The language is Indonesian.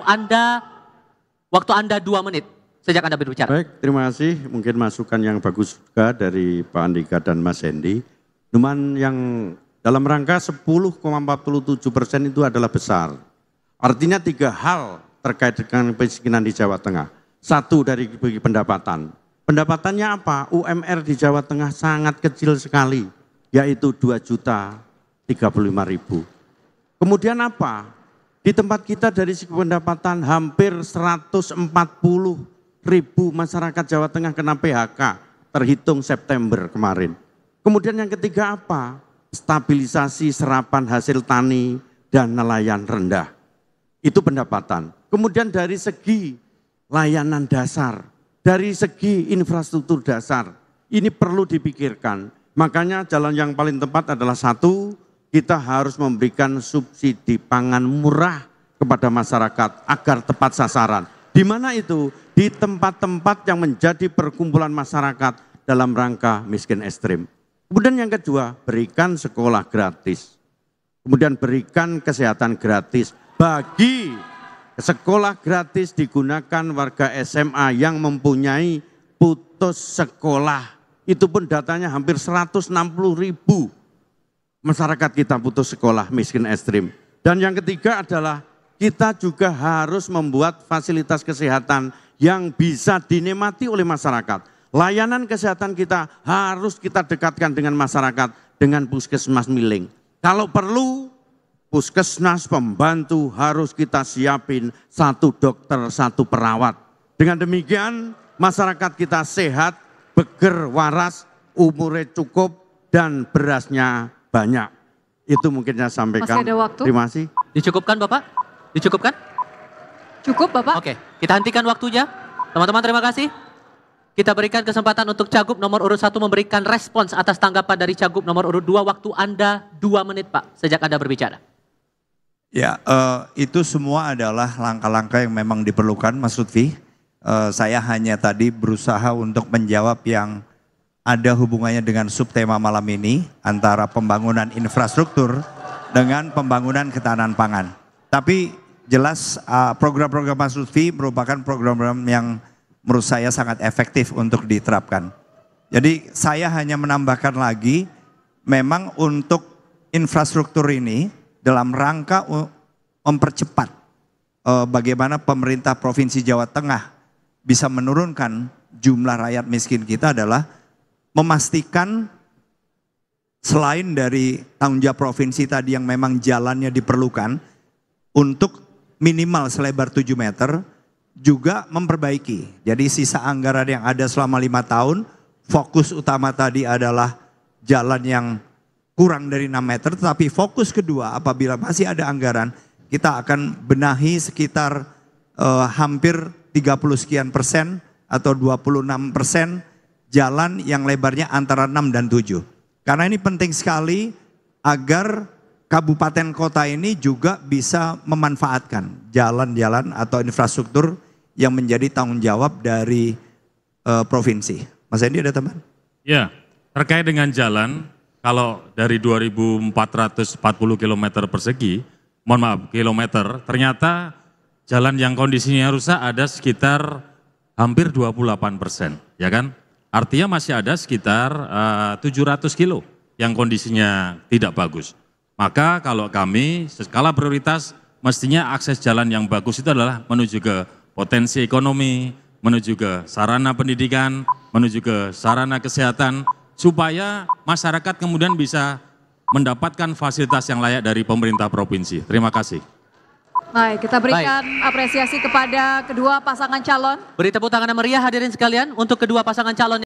Waktu Anda waktu Anda dua menit sejak Anda berbicara. Baik, terima kasih. Mungkin masukan yang bagus juga dari Pak Andika dan Mas Hendy. Cuman yang dalam rangka 10,47 persen itu adalah besar. Artinya tiga hal terkait dengan kemiskinan di Jawa Tengah. Satu dari bagi pendapatan. Pendapatannya apa? UMR di Jawa Tengah sangat kecil sekali, yaitu 2 juta 35 ribu. Kemudian apa? Di tempat kita dari segi pendapatan hampir 140 ribu masyarakat Jawa Tengah kena PHK terhitung September kemarin. Kemudian yang ketiga apa? Stabilisasi serapan hasil tani dan nelayan rendah. Itu pendapatan. Kemudian dari segi layanan dasar, dari segi infrastruktur dasar, ini perlu dipikirkan. Makanya jalan yang paling tepat adalah satu, kita harus memberikan subsidi pangan murah kepada masyarakat agar tepat sasaran. Di mana itu? Di tempat-tempat yang menjadi perkumpulan masyarakat dalam rangka miskin ekstrim. Kemudian yang kedua, berikan sekolah gratis. Kemudian berikan kesehatan gratis bagi sekolah gratis digunakan warga SMA yang mempunyai putus sekolah. Itu pun datanya hampir 160 ribu masyarakat kita putus sekolah, miskin ekstrim. Dan yang ketiga adalah kita juga harus membuat fasilitas kesehatan yang bisa dinikmati oleh masyarakat. Layanan kesehatan kita harus kita dekatkan dengan masyarakat dengan puskesmas miling. Kalau perlu puskesmas pembantu harus kita siapin satu dokter, satu perawat. Dengan demikian masyarakat kita sehat, beger, waras, umurnya cukup dan berasnya banyak. Itu mungkin saya sampaikan. Masih ada waktu. Terima kasih. Dicukupkan Bapak? Dicukupkan? Cukup Bapak. Oke, kita hentikan waktunya. Teman-teman terima kasih. Kita berikan kesempatan untuk Cagup nomor urut satu memberikan respons atas tanggapan dari Cagup nomor urut dua. Waktu Anda dua menit Pak, sejak Anda berbicara. Ya, uh, itu semua adalah langkah-langkah yang memang diperlukan Mas Lutfi. Uh, saya hanya tadi berusaha untuk menjawab yang ada hubungannya dengan subtema malam ini antara pembangunan infrastruktur dengan pembangunan ketahanan pangan. Tapi jelas uh, program-program uh, Mas Lutfi merupakan program-program yang menurut saya sangat efektif untuk diterapkan. Jadi saya hanya menambahkan lagi memang untuk infrastruktur ini dalam rangka mempercepat uh, bagaimana pemerintah Provinsi Jawa Tengah bisa menurunkan jumlah rakyat miskin kita adalah memastikan selain dari tanggung jawab provinsi tadi yang memang jalannya diperlukan untuk minimal selebar 7 meter juga memperbaiki. Jadi sisa anggaran yang ada selama lima tahun fokus utama tadi adalah jalan yang kurang dari 6 meter tetapi fokus kedua apabila masih ada anggaran kita akan benahi sekitar eh, hampir 30 sekian persen atau 26 persen jalan yang lebarnya antara 6 dan 7. Karena ini penting sekali agar kabupaten kota ini juga bisa memanfaatkan jalan-jalan atau infrastruktur yang menjadi tanggung jawab dari uh, provinsi. Mas Endi ada teman? Ya, terkait dengan jalan, kalau dari 2.440 km persegi, mohon maaf, kilometer, ternyata jalan yang kondisinya rusak ada sekitar hampir 28 persen, ya kan? Artinya masih ada sekitar eh, uh, 700 kilo yang kondisinya tidak bagus. Maka kalau kami skala prioritas mestinya akses jalan yang bagus itu adalah menuju ke potensi ekonomi, menuju ke sarana pendidikan, menuju ke sarana kesehatan, supaya masyarakat kemudian bisa mendapatkan fasilitas yang layak dari pemerintah provinsi. Terima kasih. Baik, kita berikan Baik. apresiasi kepada kedua pasangan calon. Beri tepuk tangan yang meriah hadirin sekalian untuk kedua pasangan calon.